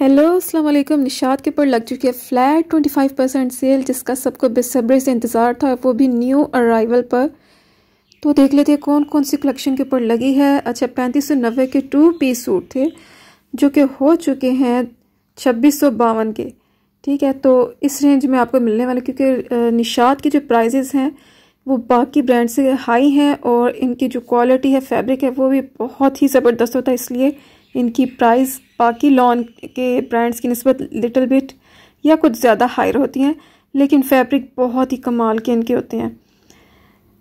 hello अस्सलाम वालेकुम निशात के ऊपर लग चुकी है फ्लैट 25 परसेंट सेल जिसका सबको बेसब्री से इंतज़ार था वो भी न्यू अराइवल पर तो देख लेते हैं कौन कौन सी कलेक्शन के ऊपर लगी है अच्छा पैंतीस सौ नब्बे के टू पीस सूट थे जो कि हो चुके हैं छब्बीस सौ बावन के ठीक है तो इस रेंज में आपको मिलने वाले क्योंकि निशात के जो प्राइजेज़ हैं वो बाकी ब्रांड से हाई हैं और इनकी जो क्वालिटी है फैब्रिक है वो भी बहुत ही ज़बरदस्त होता है इसलिए इनकी प्राइस बाकी लॉन के ब्रांड्स की नस्बत लिटल बिट या कुछ ज़्यादा हायर होती हैं लेकिन फैब्रिक बहुत ही कमाल के इनके होते हैं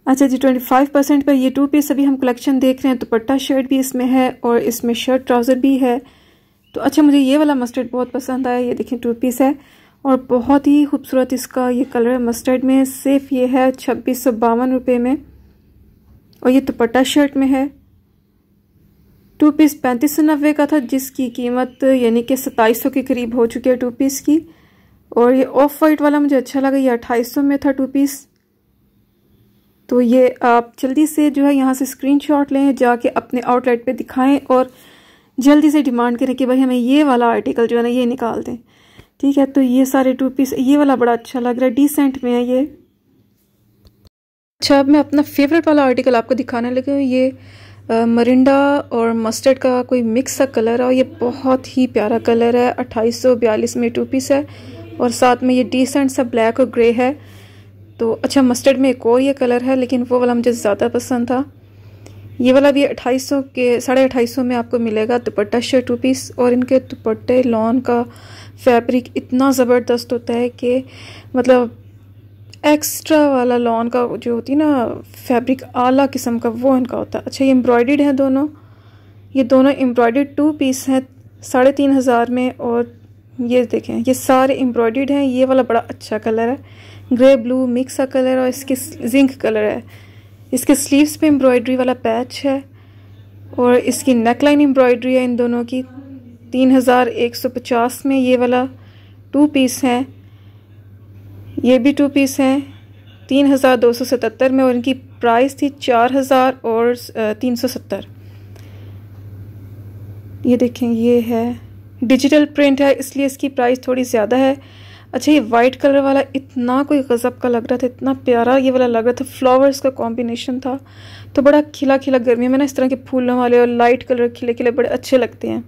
अच्छा जी ट्वेंटी फाइव परसेंट पर ये टू पीस अभी हम कलेक्शन देख रहे हैं दुपट्टा शर्ट भी इसमें है और इसमें शर्ट ट्राउज़र भी है तो अच्छा मुझे ये वाला मस्टर्ड बहुत पसंद आया ये देखें टू पीस है और बहुत ही खूबसूरत इसका ये कलर है मस्टर्ड में सिर्फ ये है छब्बीस सौ बावन रुपये में और ये दुपट्टा शर्ट में है टू पीस पैंतीस सौ नब्बे का था जिसकी कीमत यानी कि सताईस सौ के करीब हो चुकी है टू पीस की और ये ऑफ वाइट वाला मुझे अच्छा लगा ये अट्ठाईस सौ में था टू पीस तो ये आप जल्दी से जो है यहाँ से स्क्रीनशॉट लें जाके अपने आउटलेट पे दिखाएं और जल्दी से डिमांड करें कि भाई हमें ये वाला आर्टिकल जो है ना ये निकाल दें ठीक है तो ये सारे टू पीस ये वाला बड़ा अच्छा लग रहा है डिसेंट में है ये अच्छा अब मैं अपना फेवरेट वाला आर्टिकल आपको दिखाने लगी हूँ ये मरिंडा और मस्टर्ड का कोई मिक्स सा कलर है और ये बहुत ही प्यारा कलर है अट्ठाईस सौ बयालीस में टू पीस है और साथ में ये डिसेंट सा ब्लैक और ग्रे है तो अच्छा मस्टर्ड में एक और ये कलर है लेकिन वो वाला मुझे ज़्यादा पसंद था ये वाला भी अट्ठाईस सौ के साढ़े अट्ठाईस सौ में आपको मिलेगा दुपट्टा शर्ट टू पीस और इनके दुपट्टे लॉन का फैब्रिक इतना ज़बरदस्त होता है कि मतलब एक्स्ट्रा वाला लॉन का जो होती है ना फैब्रिक आला किस्म का वो इनका होता है अच्छा ये एम्ब्रॉयड है दोनों ये दोनों एम्ब्रॉयड टू पीस हैं साढ़े तीन हज़ार में और ये देखें ये सारे एम्ब्रॉयड हैं ये वाला बड़ा अच्छा कलर है ग्रे ब्लू मिक्स का कलर और इसके जिंक कलर है इसके स्लीव्स पे एम्ब्रॉयड्री वाला पैच है और इसकी नेकलाइन एम्ब्रॉयड्री है इन दोनों की तीन हज़ार एक सौ पचास में ये वाला टू पीस है ये भी टू पीस हैं तीन हज़ार दो सौ सतहत्तर में और इनकी प्राइस थी चार हज़ार और तीन सौ सत्तर ये देखें ये है डिजिटल प्रिंट है इसलिए इसकी प्राइस थोड़ी ज़्यादा है अच्छा ये वाइट कलर वाला इतना कोई गज़ब का लग रहा था इतना प्यारा ये वाला लग रहा था फ्लावर्स का कॉम्बिनेशन था तो बड़ा खिला खिला गर्मी में ना इस तरह के फूलों वाले और लाइट कलर खिले खिले बड़े अच्छे लगते हैं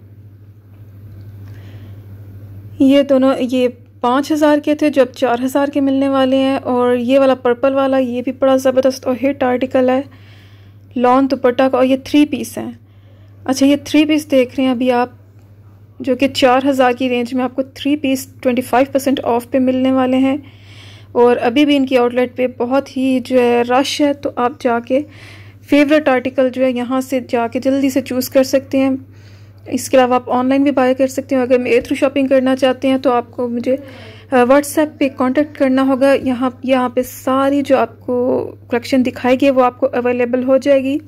ये दोनों ये पाँच हज़ार के थे जब चार हज़ार के मिलने वाले हैं और ये वाला पर्पल वाला ये भी बड़ा ज़बरदस्त और हिट आर्टिकल है लॉन दुपट्टा का और ये थ्री पीस हैं अच्छा ये थ्री पीस देख रहे हैं अभी आप जो कि चार हज़ार की रेंज में आपको three piece twenty five percent off पे मिलने वाले हैं और अभी भी इनकी आउटलेट पे बहुत ही जो है रश है तो आप जाके फेवरेट आर्टिकल जो है यहाँ से जाके जल्दी से चूज़ कर सकते हैं इसके अलावा आप ऑनलाइन भी बाय कर सकते हो अगर मेरे थ्रू शॉपिंग करना चाहते हैं तो आपको मुझे व्हाट्सएप पे कांटेक्ट करना होगा यहाँ यहाँ पे सारी जो आपको कलेक्शन दिखाई गई वो आपको अवेलेबल हो जाएगी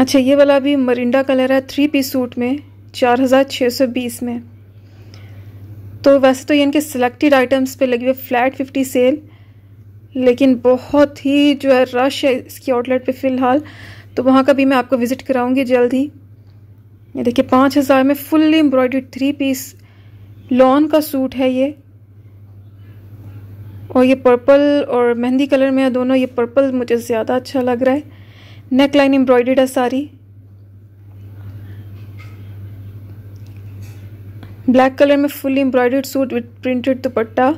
अच्छा ये वाला भी मरिंडा कलर है थ्री पीस सूट में चार हज़ार छः सौ बीस में तो वैसे तो ये इनके सिलेक्टेड आइटम्स पे लगी हुई फ्लैट फिफ्टी सेल लेकिन बहुत ही जो है रश है इसकी आउटलेट पर फ़िलहाल तो वहाँ का भी मैं आपको विज़िट कराऊँगी जल्द ही ये देखिए पाँच हज़ार में fully embroidered three piece lawn का सूट है ये और ये पर्पल और मेहंदी कलर में है दोनों ये पर्पल मुझे ज़्यादा अच्छा लग रहा है नेक लाइन एम्ब्रॉयडर्ड है सारी ब्लैक कलर में fully embroidered suit with printed दुपट्टा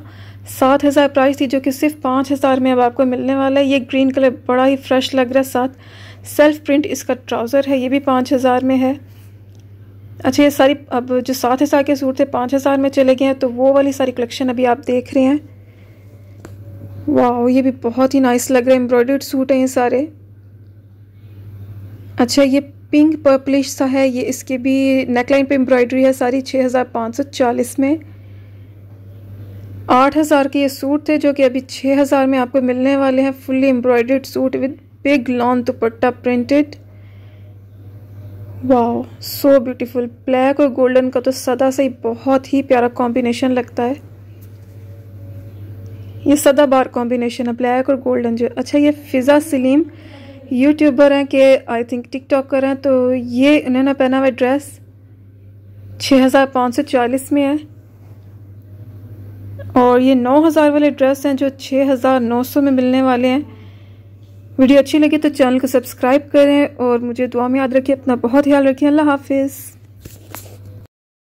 सात हज़ार प्राइस थी जो कि सिर्फ पाँच हज़ार में अब आपको मिलने वाला है ये ग्रीन कलर बड़ा ही फ्रेश लग रहा है साथ सेल्फ प्रिंट इसका ट्राउज़र है ये भी पाँच हज़ार में है अच्छा ये सारी अब जो सात हज़ार के सूट थे पाँच हज़ार में चले गए हैं तो वो वाली सारी कलेक्शन अभी आप देख रहे हैं वाह ये भी बहुत ही नाइस लग रहा है एम्ब्रॉयडर्ड सूट हैं ये सारे अच्छा ये पिंक पर्पलिश सा है ये इसके भी नेकलाइन पे एम्ब्रॉयडरी है सारी छः हजार पाँच सौ चालीस में आठ हज़ार के ये सूट थे जो कि अभी छः हज़ार में आपको मिलने वाले हैं fully embroidered suit with big long दुपट्टा प्रिंटेड वाह सो ब्यूटीफुल ब्लैक और गोल्डन का तो सदा से ही बहुत ही प्यारा कॉम्बिनेशन लगता है ये सदा बार कॉम्बिनेशन है ब्लैक और गोल्डन जो अच्छा ये फिज़ा सलीम यूट्यूबर हैं कि आई थिंक टिकटॉकर हैं तो ये इन्होंने पहना हुआ ड्रेस छः हज़ार पाँच सौ चालीस में है और ये नौ हज़ार वाले ड्रेस हैं जो छः हज़ार नौ सौ में मिलने वाले हैं वीडियो अच्छी लगी तो चैनल को सब्सक्राइब करें और मुझे दुआ में याद रखिए अपना बहुत ख्याल रखिए अल्लाह हाफिज़